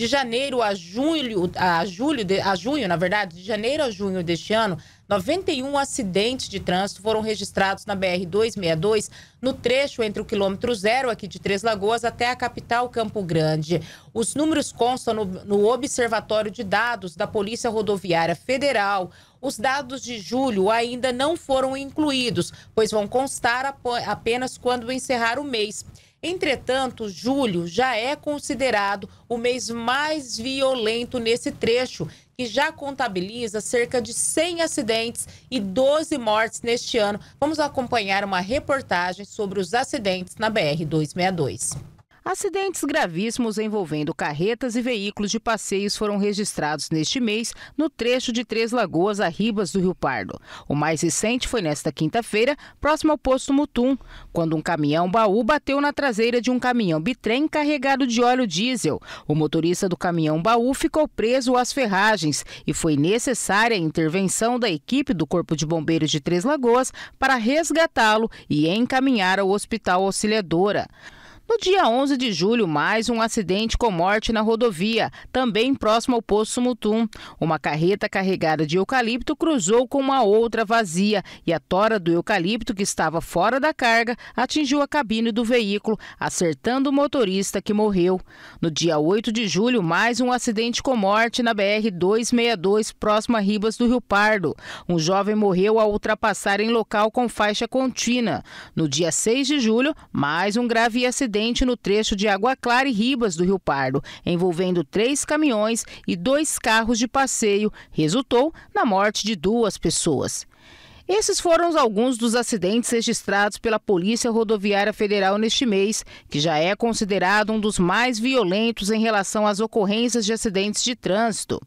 de janeiro a junho, a julho, de, a junho, na verdade, de janeiro a junho deste ano, 91 acidentes de trânsito foram registrados na BR 262, no trecho entre o quilômetro zero aqui de Três Lagoas até a capital Campo Grande. Os números constam no, no Observatório de Dados da Polícia Rodoviária Federal. Os dados de julho ainda não foram incluídos, pois vão constar apenas quando encerrar o mês. Entretanto, julho já é considerado o mês mais violento nesse trecho, que já contabiliza cerca de 100 acidentes e 12 mortes neste ano. Vamos acompanhar uma reportagem sobre os acidentes na BR 262. Acidentes gravíssimos envolvendo carretas e veículos de passeios foram registrados neste mês no trecho de Três Lagoas a Ribas do Rio Pardo. O mais recente foi nesta quinta-feira, próximo ao posto Mutum, quando um caminhão baú bateu na traseira de um caminhão bitrem carregado de óleo diesel. O motorista do caminhão baú ficou preso às ferragens e foi necessária a intervenção da equipe do Corpo de Bombeiros de Três Lagoas para resgatá-lo e encaminhar ao Hospital Auxiliadora. No dia 11 de julho, mais um acidente com morte na rodovia, também próximo ao Poço Mutum. Uma carreta carregada de eucalipto cruzou com uma outra vazia e a tora do eucalipto, que estava fora da carga, atingiu a cabine do veículo, acertando o motorista que morreu. No dia 8 de julho, mais um acidente com morte na BR-262, próximo a Ribas do Rio Pardo. Um jovem morreu ao ultrapassar em local com faixa contínua. No dia 6 de julho, mais um grave acidente acidente no trecho de Água Clara e Ribas do Rio Pardo, envolvendo três caminhões e dois carros de passeio, resultou na morte de duas pessoas. Esses foram alguns dos acidentes registrados pela Polícia Rodoviária Federal neste mês, que já é considerado um dos mais violentos em relação às ocorrências de acidentes de trânsito.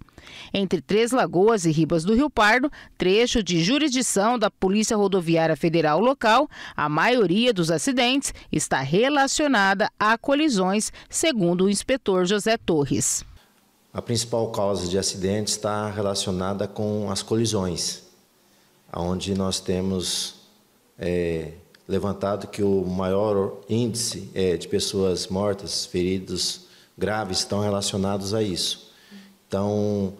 Entre Três Lagoas e Ribas do Rio Pardo, trecho de jurisdição da Polícia Rodoviária Federal local, a maioria dos acidentes está relacionada a colisões, segundo o inspetor José Torres. A principal causa de acidentes está relacionada com as colisões, onde nós temos é, levantado que o maior índice é, de pessoas mortas, feridos graves, estão relacionados a isso. Então,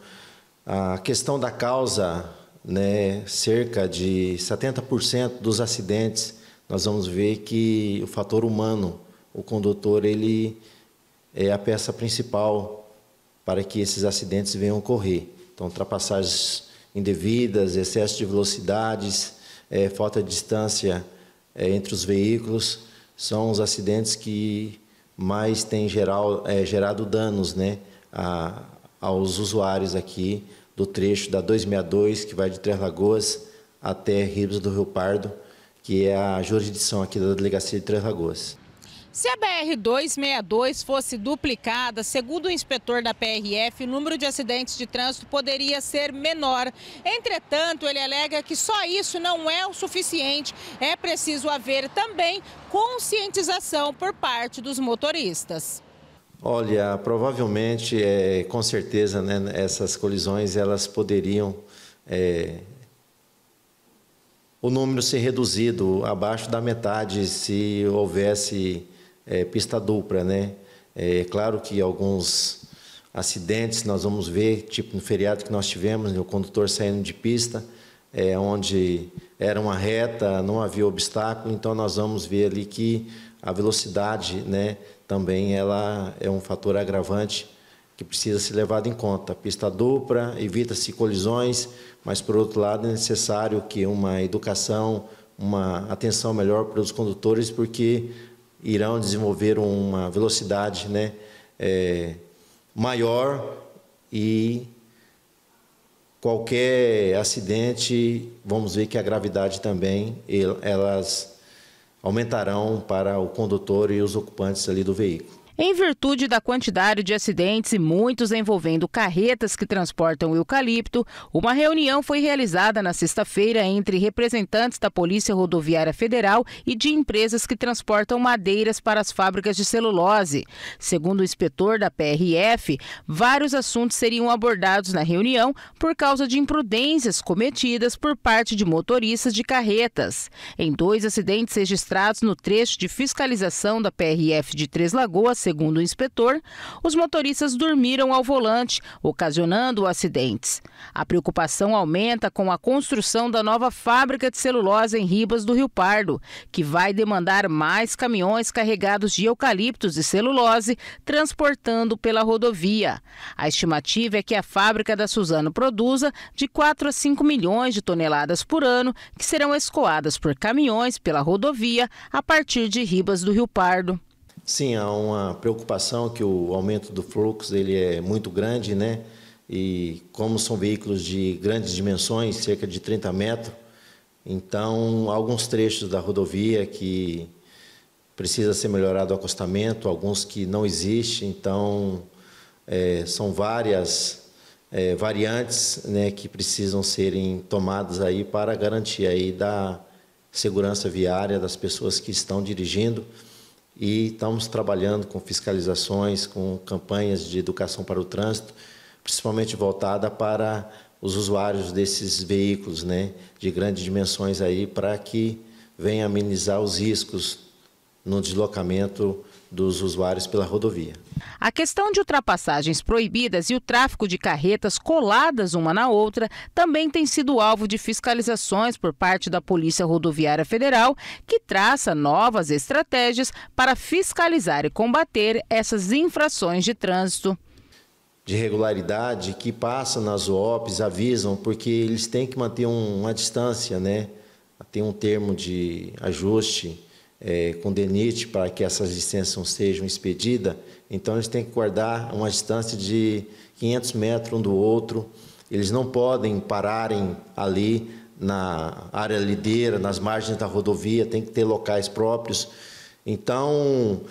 a questão da causa, né, cerca de 70% dos acidentes, nós vamos ver que o fator humano, o condutor, ele é a peça principal para que esses acidentes venham a ocorrer. Então, ultrapassagens indevidas, excesso de velocidades, é, falta de distância é, entre os veículos, são os acidentes que mais têm geral, é, gerado danos né, a, aos usuários aqui do trecho da 262, que vai de Três Lagoas até Ribas do Rio Pardo, que é a jurisdição aqui da Delegacia de Três Lagoas. Se a BR-262 fosse duplicada, segundo o inspetor da PRF, o número de acidentes de trânsito poderia ser menor. Entretanto, ele alega que só isso não é o suficiente. É preciso haver também conscientização por parte dos motoristas. Olha, provavelmente, é, com certeza, né, essas colisões elas poderiam é, o número ser reduzido abaixo da metade se houvesse é, pista dupla, né? É claro que alguns acidentes nós vamos ver, tipo no feriado que nós tivemos, né, o condutor saindo de pista, é, onde era uma reta, não havia obstáculo, então nós vamos ver ali que a velocidade né, também ela é um fator agravante que precisa ser levado em conta. Pista dupla, evita-se colisões, mas, por outro lado, é necessário que uma educação, uma atenção melhor para os condutores, porque irão desenvolver uma velocidade né, é, maior e qualquer acidente, vamos ver que a gravidade também, elas aumentarão para o condutor e os ocupantes ali do veículo. Em virtude da quantidade de acidentes e muitos envolvendo carretas que transportam o eucalipto, uma reunião foi realizada na sexta-feira entre representantes da Polícia Rodoviária Federal e de empresas que transportam madeiras para as fábricas de celulose. Segundo o inspetor da PRF, vários assuntos seriam abordados na reunião por causa de imprudências cometidas por parte de motoristas de carretas. Em dois acidentes registrados no trecho de fiscalização da PRF de Três Lagoas, Segundo o inspetor, os motoristas dormiram ao volante, ocasionando acidentes. A preocupação aumenta com a construção da nova fábrica de celulose em Ribas do Rio Pardo, que vai demandar mais caminhões carregados de eucaliptos e celulose transportando pela rodovia. A estimativa é que a fábrica da Suzano produza de 4 a 5 milhões de toneladas por ano, que serão escoadas por caminhões pela rodovia a partir de Ribas do Rio Pardo. Sim, há uma preocupação que o aumento do fluxo ele é muito grande, né? E como são veículos de grandes dimensões, cerca de 30 metros, então alguns trechos da rodovia que precisa ser melhorado o acostamento, alguns que não existem, então é, são várias é, variantes né, que precisam serem tomadas aí para garantir aí da segurança viária das pessoas que estão dirigindo e estamos trabalhando com fiscalizações, com campanhas de educação para o trânsito, principalmente voltada para os usuários desses veículos, né, de grandes dimensões aí, para que venha amenizar os riscos no deslocamento dos usuários pela rodovia. A questão de ultrapassagens proibidas e o tráfico de carretas coladas uma na outra também tem sido alvo de fiscalizações por parte da Polícia Rodoviária Federal, que traça novas estratégias para fiscalizar e combater essas infrações de trânsito de regularidade que passam nas OPs, avisam, porque eles têm que manter uma distância, né? Tem um termo de ajuste é, com DENIT para que essas licenças sejam expedidas, então eles têm que guardar uma distância de 500 metros um do outro, eles não podem pararem ali na área lideira, nas margens da rodovia, tem que ter locais próprios. Então,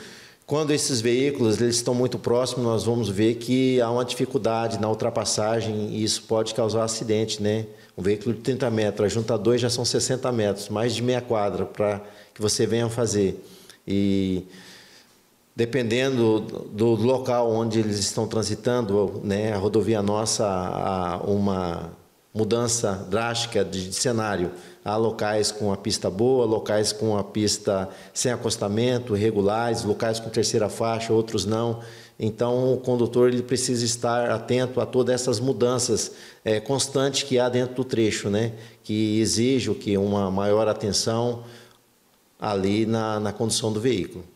quando esses veículos eles estão muito próximos, nós vamos ver que há uma dificuldade na ultrapassagem e isso pode causar acidente, né? Um veículo de 30 metros, junta dois já são 60 metros, mais de meia quadra para que você venha fazer. E dependendo do local onde eles estão transitando, né, a rodovia nossa, uma mudança drástica de, cenário. Há locais com a pista boa, locais com a pista sem acostamento, regulares, locais com terceira faixa, outros não. Então, o condutor ele precisa estar atento a todas essas mudanças é, constantes que há dentro do trecho, né? que exige que uma maior atenção ali na, na condução do veículo.